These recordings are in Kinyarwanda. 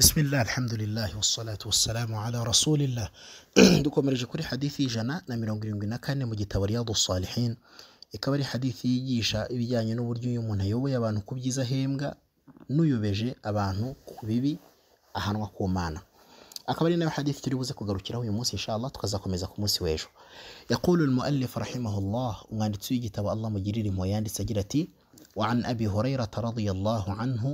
بسم الله الحمد لله والصلاة والسلام على رسول الله دوكم رجي كوري حديثي جانا نميرون غريونغي نكاني مجي تورياض الصالحين إكواري حديثي جيشا إبي جاني نور جيو من هيو يبانو كوب جيزا هيمغا نو يوبيجي أبانو كوبيبي أحانو كو مانا أكواري نو حديث تريوزي كو غروكي رو يموسي شاء الله تقزاكو ميزاكو موسي ويجو يقول المؤلف رحمه الله وغاني تسويجي تبا الله مجيري مويان وعن أبي هريرة رضي الله عنه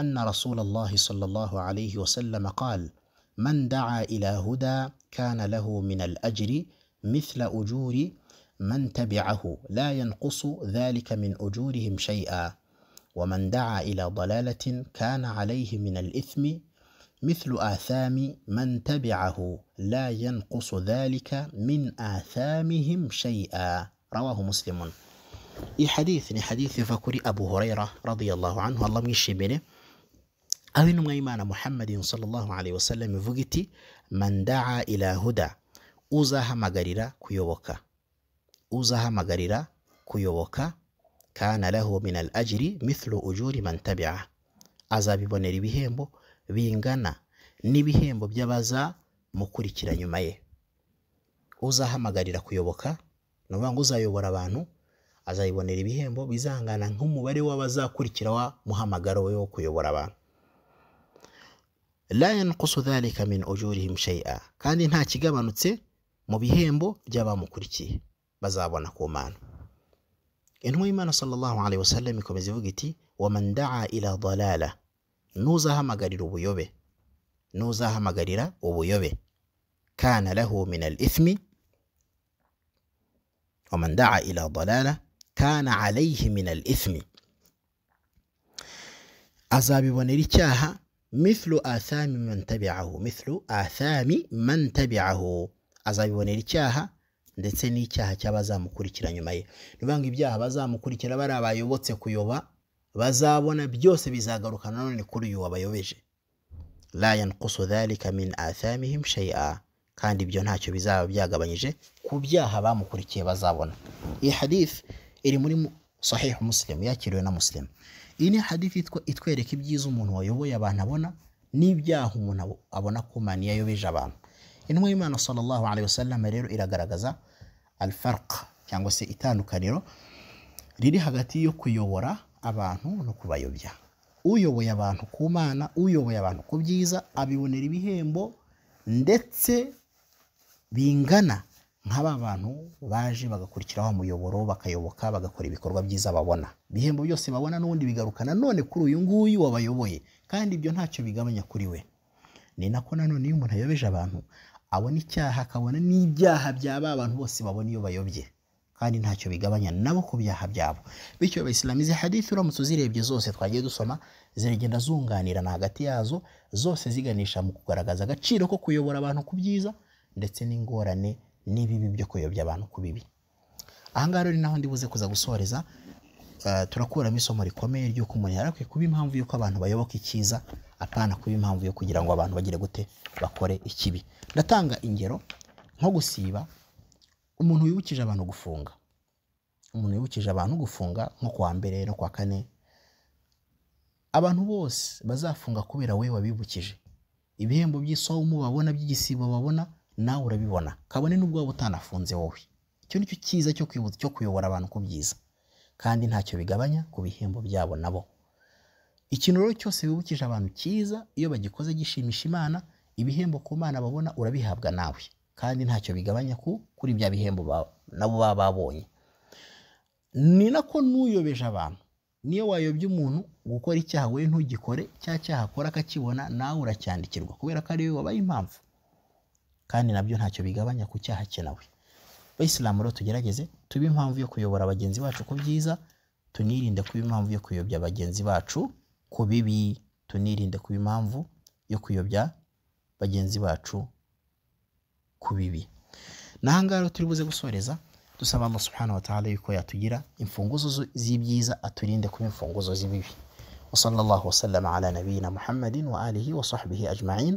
أن رسول الله صلى الله عليه وسلم قال من دعا إلى هدى كان له من الأجر مثل أجور من تبعه لا ينقص ذلك من أجورهم شيئا ومن دعا إلى ضلالة كان عليه من الإثم مثل آثام من تبعه لا ينقص ذلك من آثامهم شيئا رواه مسلم إي حديث حديث فكري أبو هريرة رضي الله عنه الله allah mu aho intumwa y'imana muhammadin sallallahu alayhi wa sallam ivuga iti mandaa ila uzahamagarira kuyoboka uzahamagarira kuyoboka kana lahu min ajiri mithlu ujuri man azabibonera ibihembo bingana n'ibihembo by'abaza mukurikira nyuma ye uzahamagarira kuyoboka ni ukuvuga ngo uzayobora abantu azayibonera ibihembo bizangana nk'umubare w'abazakurikira wa muhamagaro we wo kuyobora abantu la yanqusu dhalika min ujurihim shay'a kandi nta kigabanutse mu bihembo by'abamukurikiye bazabona ku mana intumwa y'imana sallallahu alaihi wasallam ikomeza ivuga iti waman daa ila dalala ntuzahamagarira ubuyobe ntuzahamagarira ubuyobe kana lahu min al ithmi waman daa ila dalala kana alaihi min al ithmi azabibonera icyaha mithlu athami man tabi'ahu mithlu athami man tabi'ahu azabibonera icyaha ndetse n'icyaha cy'abazamukurikira nyuma ye ngo ibyaha bazamukurikira bari abayobotse kuyoba bazabona byose bizagaruka nanone kuri uyu wabayobeje rayani kuso dharika min athamihim kandi ibyo ntacyo bizaba byagabanyije ku byaha bamukurikiye bazabona iyi hadith iri muri sahiha musilimu yakiriwe na musilimu iyi ni hadithi itwereka ibyiza umuntu wayoboye abantu abona n'ibyaha umuntu abona ko mani yayobeje abantu intumwa y'imana sallallahu alaihi wasallam rero iragaragaza alfarq cyangwa se itandukaniro riri hagati yo kuyobora abantu no kubayobya uyoboye abantu ku mana uyoboye abantu ku byiza abibonera ibihembo ndetse bingana nk'aba bantu baje bagakurikiraho muyoboro bakayoboka bagakora ibikorwa byiza babona ibihembo byose babona n'ubundi bigaruka nanone kuri uyu nguyu wabayoboye kandi ibyo ntacyo bigabanya kuri we ni nako nanone iyo umuntu ayobeje abantu abona icyaha akabona n'ibyaha bya ba bantu bose babona iyo bayobye kandi ntacyo bigabanya nabo ku byaha byabo bityo abayisilamu izi hadithi uramutse uzirebye zose twagiye dusoma ziragenda zunganirana hagati yazo zose ziganisha mu kugaragaza agaciro ko kuyobora abantu ku byiza ndetse n'ingorane n'ibibi byo kuyobya abantu ku bibi ahangaha rero ni naho ndibuze kuza gusoreza eh, turakuramo isomo rikomeye ry'uko umuntu yari kuba impamvu y'uko abantu bayoboka icyiza apana kuba impamvu yo kugira ngo abantu bagire gute bakore ikibi ndatanga ingero nko gusiba umuntu wibukije abantu gufunga umuntu wibukije abantu gufunga nko kuwa mbere no kuwa kane abantu bose bazafunga kubera we wabibukije ibihembo by'isomu babona by'igisibo babona nawe urabibona kabone n'ubwo waba utanafunze wowe icyo ni cyo cyiza cyo kuyobora abantu ku byiza kandi ntacyo bigabanya ku bihembo byabo nabo ikintu rero cyose wibukije abantu cyiza iyo bagikoze gishimisha imana ibihembo ku mana babona urabihabwa nawe kandi ntacyo bigabanya ku kuri bya bihembo nabo baba babonye ni nako n'uyobeje abantu niyo wayobye umuntu gukora icyaha we ntugikore cya cyaha akora akakibona nawe uracyandikirwa kubera ko ariwe wabaye impamvu kandi nabyo ntacyo bigabanya ku cyaha cyenawe bayisilamu rero tugerageze tube impamvu yo kuyobora bagenzi bacu ku byiza tunirinde kuba impamvu yo kuyobya bagenzi bacu ku bibi tunirinde kuba impamvu yo kuyobya bagenzi bacu ku bibi n'ahangaha rero turi buze gusoreza dusaba Allah subhanahu yuko yatugira imfunguzo z'ibyiza aturinde kuba imfunguzo z'ibibi wa sallallahu wasallama ala nabiyina muhammadin wa alihi wa sahbihi ajma'in